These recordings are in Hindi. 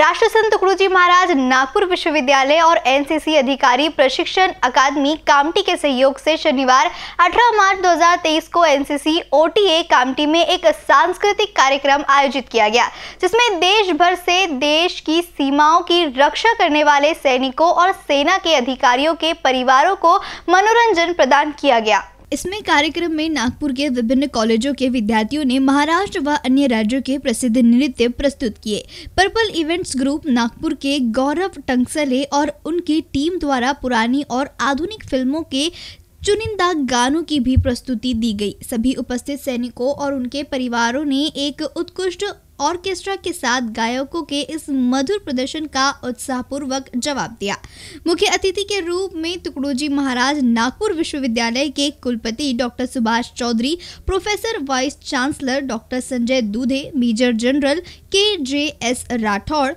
राष्ट्रसंत गुरुजी महाराज नागपुर विश्वविद्यालय और एनसीसी अधिकारी प्रशिक्षण अकादमी कामटी के सहयोग से शनिवार 18 मार्च 2023 को एनसीसी ओटीए कामटी में एक सांस्कृतिक कार्यक्रम आयोजित किया गया जिसमें देश भर से देश की सीमाओं की रक्षा करने वाले सैनिकों और सेना के अधिकारियों के परिवारों को मनोरंजन प्रदान किया गया इसमें कार्यक्रम में नागपुर के विभिन्न कॉलेजों के विद्यार्थियों ने महाराष्ट्र व अन्य राज्यों के प्रसिद्ध नृत्य प्रस्तुत किए पर्पल इवेंट्स ग्रुप नागपुर के गौरव टंगसले और उनकी टीम द्वारा पुरानी और आधुनिक फिल्मों के चुनिंदा गानों की भी प्रस्तुति दी गई सभी उपस्थित सैनिकों और उनके परिवारों ने एक उत्कृष्ट ऑर्केस्ट्रा के साथ गायकों के इस मधुर प्रदर्शन का उत्साहपूर्वक जवाब दिया मुख्य अतिथि के रूप में तुकड़ोजी महाराज नागपुर विश्वविद्यालय के कुलपति doctor Subhash Chaudhary professor vice chancellor doctor Sanjay Dudhe major general K J S Rathore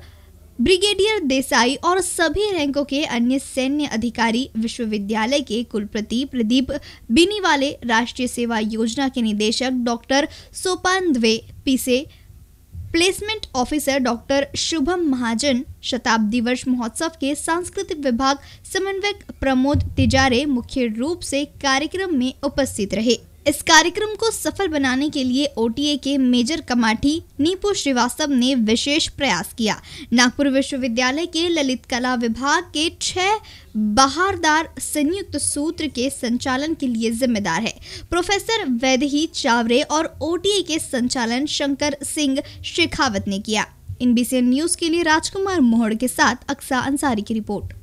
brigadier Desai और सभी रैंकों के अन्य सैन्य अधिकारी विश्वविद्यालय के कुलपति प्रदीप बिनीवाले राष्ट्रीय सेवा योजना के निदेशक डॉक्टर सोपान द्वे पीसे placement officer doctor Shubham Mahajan शताब्दी वर्ष महोत्सव के सांस्कृतिक विभाग समन्वयक प्रमोद तिजारे मुख्य रूप से कार्यक्रम में उपस्थित रहे इस कार्यक्रम को सफल बनाने के लिए ओ के मेजर कमाठी नीपू श्रीवास्तव ने विशेष प्रयास किया नागपुर विश्वविद्यालय के ललित कला विभाग के छह बहारदार संयुक्त सूत्र के संचालन के लिए जिम्मेदार है प्रोफेसर वैदही चावरे और ओ के संचालन शंकर सिंह शेखावत ने किया इन न्यूज के लिए राजकुमार मोहड़ के साथ अक्सा अंसारी की रिपोर्ट